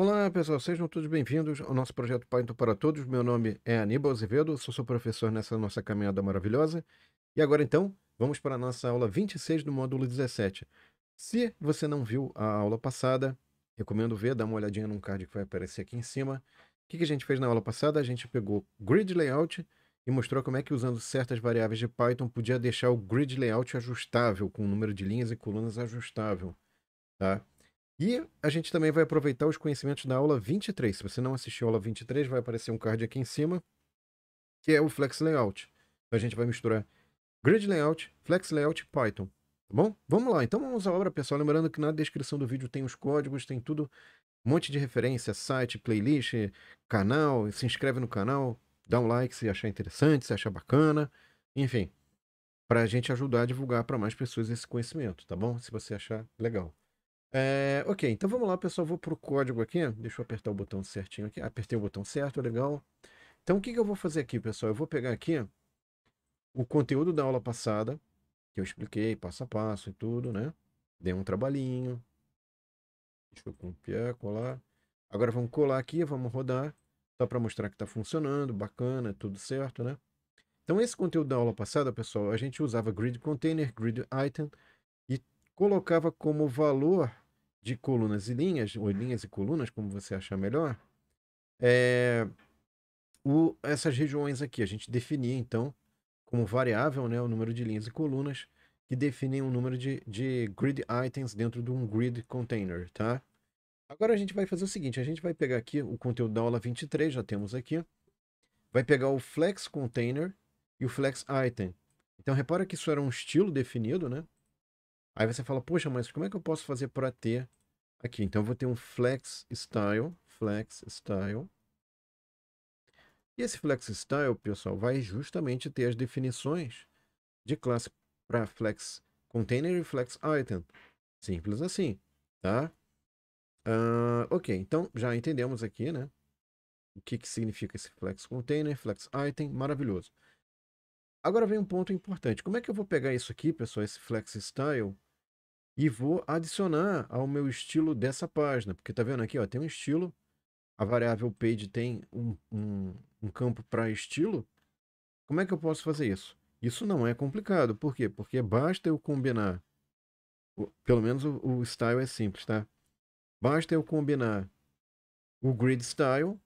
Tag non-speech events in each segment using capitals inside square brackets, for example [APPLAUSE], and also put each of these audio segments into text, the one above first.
Olá, pessoal, sejam todos bem-vindos ao nosso projeto Python para Todos. Meu nome é Aníbal Azevedo, sou seu professor nessa nossa caminhada maravilhosa. E agora, então, vamos para a nossa aula 26 do módulo 17. Se você não viu a aula passada, recomendo ver, dá uma olhadinha num card que vai aparecer aqui em cima. O que a gente fez na aula passada? A gente pegou grid layout e mostrou como é que usando certas variáveis de Python podia deixar o grid layout ajustável, com o número de linhas e colunas ajustável, tá? E a gente também vai aproveitar os conhecimentos da aula 23. Se você não assistiu a aula 23, vai aparecer um card aqui em cima, que é o Flex Layout. Então a gente vai misturar Grid Layout, Flex Layout Python. Tá bom? Vamos lá, então vamos à obra, pessoal. Lembrando que na descrição do vídeo tem os códigos, tem tudo, um monte de referência, site, playlist, canal. Se inscreve no canal, dá um like se achar interessante, se achar bacana. Enfim, para a gente ajudar a divulgar para mais pessoas esse conhecimento, tá bom? Se você achar legal. É, ok, então vamos lá, pessoal. Vou para o código aqui. Deixa eu apertar o botão certinho aqui. Apertei o botão certo, legal. Então, o que, que eu vou fazer aqui, pessoal? Eu vou pegar aqui o conteúdo da aula passada, que eu expliquei passo a passo e tudo, né? Dei um trabalhinho. Deixa eu copiar, colar. Agora vamos colar aqui, vamos rodar, só para mostrar que está funcionando, bacana, tudo certo, né? Então, esse conteúdo da aula passada, pessoal, a gente usava grid container, grid item, colocava como valor de colunas e linhas, ou linhas e colunas, como você achar melhor, é, o, essas regiões aqui. A gente definia, então, como variável né, o número de linhas e colunas que definem o número de, de grid items dentro de um grid container, tá? Agora a gente vai fazer o seguinte, a gente vai pegar aqui o conteúdo da aula 23, já temos aqui. Vai pegar o flex container e o flex item. Então repara que isso era um estilo definido, né? Aí você fala, poxa, mas como é que eu posso fazer para ter aqui? Então eu vou ter um flex style, flex style. E esse flex style, pessoal, vai justamente ter as definições de classe para flex container e flex item. Simples assim, tá? Uh, ok, então já entendemos aqui, né? O que, que significa esse flex container, flex item, maravilhoso. Agora vem um ponto importante. Como é que eu vou pegar isso aqui, pessoal, esse flex style, e vou adicionar ao meu estilo dessa página, porque tá vendo aqui, ó, tem um estilo, a variável page tem um, um, um campo para estilo. Como é que eu posso fazer isso? Isso não é complicado, por quê? Porque basta eu combinar, pelo menos o, o style é simples, tá? Basta eu combinar o grid style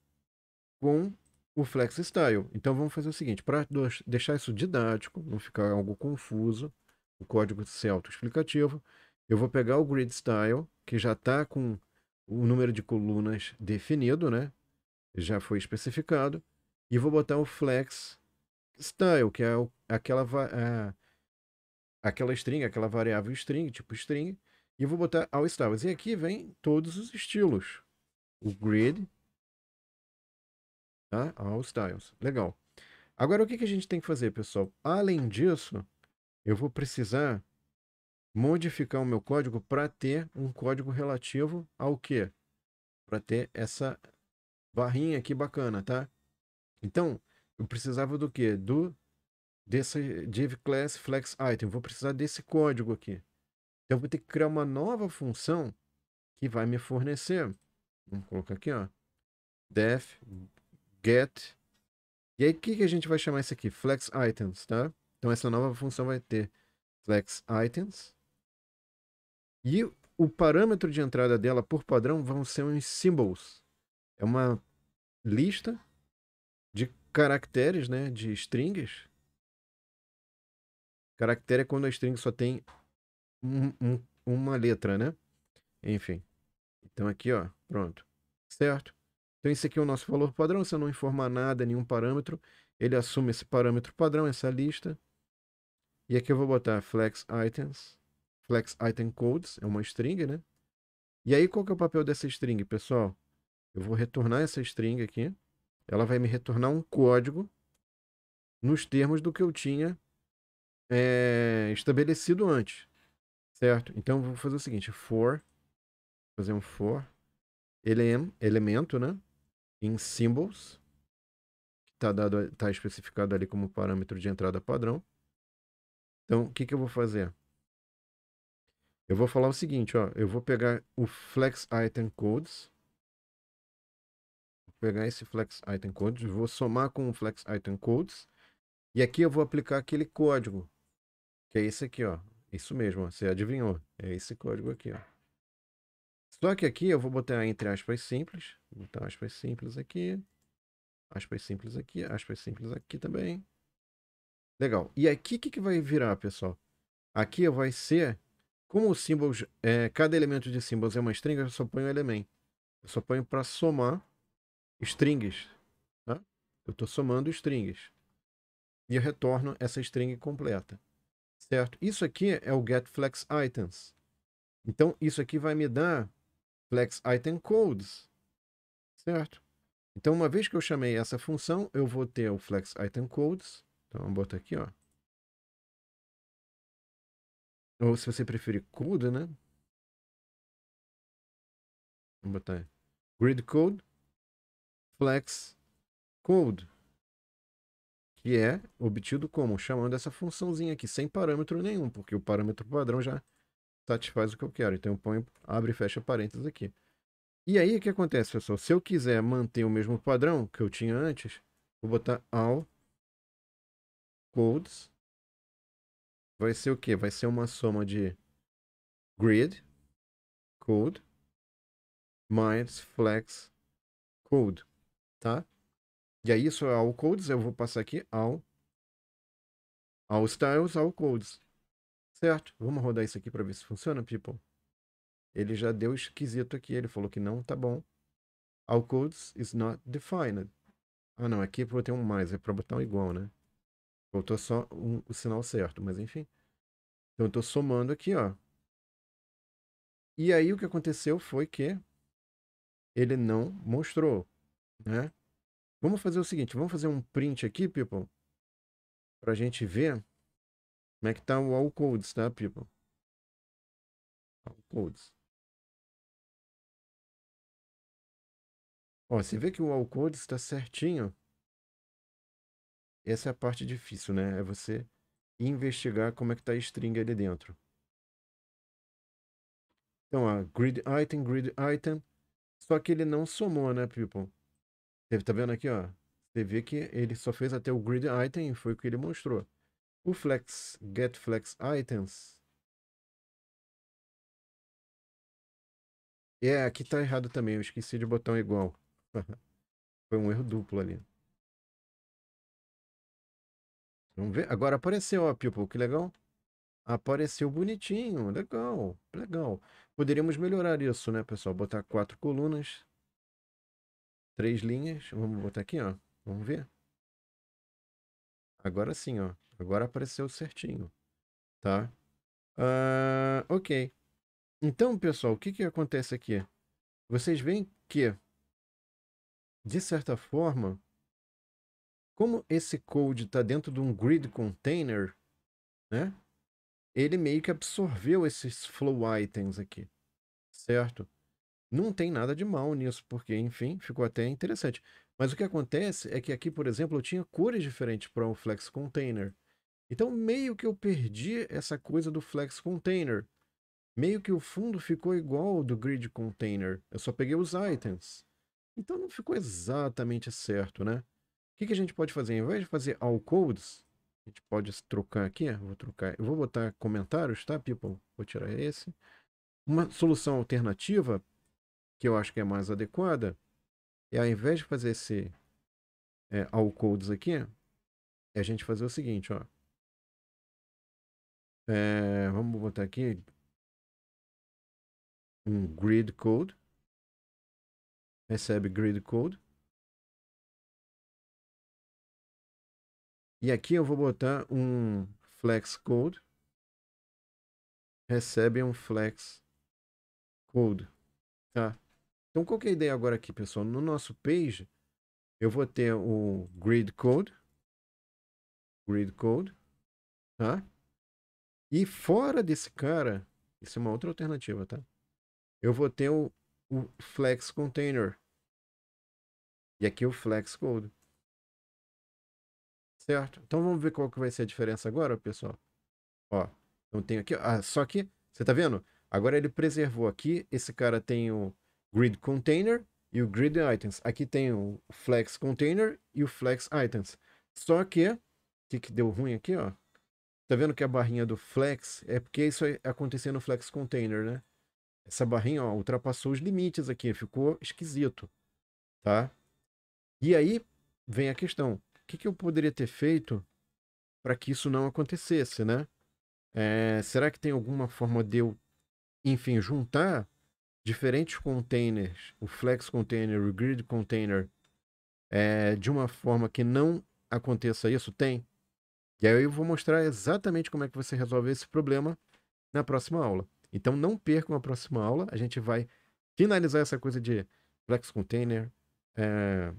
com o flex style. Então vamos fazer o seguinte, para deixar isso didático, não ficar algo confuso, o código ser explicativo eu vou pegar o grid style, que já está com o número de colunas definido, né? Já foi especificado. E vou botar o flex style, que é aquela, a, aquela string, aquela variável string, tipo string. E vou botar all styles. E aqui vem todos os estilos. O grid. Tá? All styles. Legal. Agora, o que, que a gente tem que fazer, pessoal? Além disso, eu vou precisar modificar o meu código para ter um código relativo ao quê? Para ter essa barrinha aqui bacana, tá? Então, eu precisava do quê? Do desse div class flex item. Vou precisar desse código aqui. Então, eu vou ter que criar uma nova função que vai me fornecer. Vamos colocar aqui, ó. def get. E aí, o que, que a gente vai chamar isso aqui? Flex items, tá? Então, essa nova função vai ter flex items. E o parâmetro de entrada dela, por padrão, vão ser uns symbols. É uma lista de caracteres, né? De strings. Caractere é quando a string só tem um, um, uma letra, né? Enfim. Então aqui, ó, pronto. Certo? Então esse aqui é o nosso valor padrão. Se eu não informar nada, nenhum parâmetro, ele assume esse parâmetro padrão, essa lista. E aqui eu vou botar flex items Flex Item Codes, é uma string, né? E aí, qual que é o papel dessa string, pessoal? Eu vou retornar essa string aqui. Ela vai me retornar um código nos termos do que eu tinha é, estabelecido antes, certo? Então, eu vou fazer o seguinte, for, fazer um for, elem elemento, né? Em symbols, que está tá especificado ali como parâmetro de entrada padrão. Então, o que, que eu vou fazer? Eu vou falar o seguinte, ó. Eu vou pegar o Flex Item Codes. Vou pegar esse Flex Item Codes, vou somar com o Flex Item Codes. E aqui eu vou aplicar aquele código. Que é esse aqui, ó. Isso mesmo, ó, você adivinhou. É esse código aqui, ó. Só que aqui eu vou botar entre aspas simples. Vou botar aspas simples aqui. Aspas simples aqui, aspas simples aqui também. Legal. E aqui o que, que vai virar, pessoal? Aqui vai ser como os símbolos, é, cada elemento de símbolos é uma string, eu só ponho um elemento. Eu só ponho para somar strings. Tá? Eu estou somando strings. E eu retorno essa string completa. Certo? Isso aqui é o get flex items. Então, isso aqui vai me dar flex item codes. Certo? Então, uma vez que eu chamei essa função, eu vou ter o flex item codes. Então, vamos botar aqui, ó. Ou se você preferir code, né? Vamos botar aí. Grid Code, Flex Code, que é obtido como? Chamando essa funçãozinha aqui, sem parâmetro nenhum, porque o parâmetro padrão já satisfaz o que eu quero. Então eu ponho, abre e fecha parênteses aqui. E aí o que acontece, pessoal? Se eu quiser manter o mesmo padrão que eu tinha antes, vou botar all codes vai ser o quê? Vai ser uma soma de grid, code, mais flex, code, tá? E aí, isso é all codes, eu vou passar aqui ao all styles, all codes, certo? Vamos rodar isso aqui para ver se funciona, people. Ele já deu esquisito aqui, ele falou que não tá bom. All codes is not defined. Ah, não, aqui é eu tenho um mais, é para botar um igual, né? Faltou então, só um, o sinal certo, mas enfim. Então eu estou somando aqui, ó. E aí o que aconteceu foi que ele não mostrou, né? Vamos fazer o seguinte, vamos fazer um print aqui, people, para a gente ver como é que está o all codes, tá, people? All codes. Ó, você vê que o all codes está certinho essa é a parte difícil, né? É você investigar como é que tá a string ali dentro. Então, a grid item, grid item. Só que ele não somou, né, people? Você tá vendo aqui, ó? Você vê que ele só fez até o grid item, foi o que ele mostrou. O flex, get flex items. É, aqui tá errado também, eu esqueci de botar um igual. [LAUGHS] foi um erro duplo ali. Vamos ver. Agora apareceu, ó, People, que legal. Apareceu bonitinho, legal, legal. Poderíamos melhorar isso, né, pessoal? Botar quatro colunas, três linhas. Vamos botar aqui, ó. Vamos ver. Agora sim, ó. Agora apareceu certinho, tá? Uh, ok. Então, pessoal, o que, que acontece aqui? Vocês veem que, de certa forma, como esse code está dentro de um grid container, né? Ele meio que absorveu esses flow items aqui, certo? Não tem nada de mal nisso, porque, enfim, ficou até interessante. Mas o que acontece é que aqui, por exemplo, eu tinha cores diferentes para um Flex Container. Então, meio que eu perdi essa coisa do Flex Container. Meio que o fundo ficou igual ao do Grid Container. Eu só peguei os items. Então, não ficou exatamente certo, né? O que, que a gente pode fazer? Em vez de fazer all codes, a gente pode trocar aqui, vou trocar, eu vou botar comentários, tá, people? Vou tirar esse. Uma solução alternativa, que eu acho que é mais adequada, é ao invés de fazer esse é, all codes aqui, é a gente fazer o seguinte, ó. É, vamos botar aqui um grid code. Recebe grid code. E aqui eu vou botar um flex code. Recebe um flex code. Tá? Então qual que é a ideia agora aqui, pessoal? No nosso page, eu vou ter o grid code. Grid code. Tá? E fora desse cara, isso é uma outra alternativa, tá? Eu vou ter o, o flex container. E aqui o flex code. Certo? Então vamos ver qual que vai ser a diferença agora, pessoal. Ó, então tem aqui, ah, só que, você tá vendo? Agora ele preservou aqui, esse cara tem o grid container e o grid items. Aqui tem o flex container e o flex items. Só que, o que, que deu ruim aqui, ó? Tá vendo que a barrinha do flex é porque isso acontecia no flex container, né? Essa barrinha, ó, ultrapassou os limites aqui, ficou esquisito, tá? E aí vem a questão, que, que eu poderia ter feito para que isso não acontecesse, né? É, será que tem alguma forma de eu, enfim, juntar diferentes containers, o flex container, o grid container, é, de uma forma que não aconteça isso? Tem. E aí eu vou mostrar exatamente como é que você resolve esse problema na próxima aula. Então não percam a próxima aula, a gente vai finalizar essa coisa de flex container, é,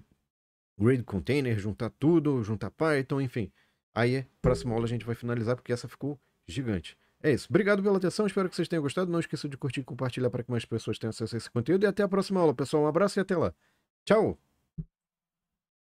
grid container, juntar tudo, juntar Python, enfim. Aí, próxima aula a gente vai finalizar, porque essa ficou gigante. É isso. Obrigado pela atenção, espero que vocês tenham gostado. Não esqueça de curtir e compartilhar para que mais pessoas tenham acesso a esse conteúdo. E até a próxima aula, pessoal. Um abraço e até lá. Tchau!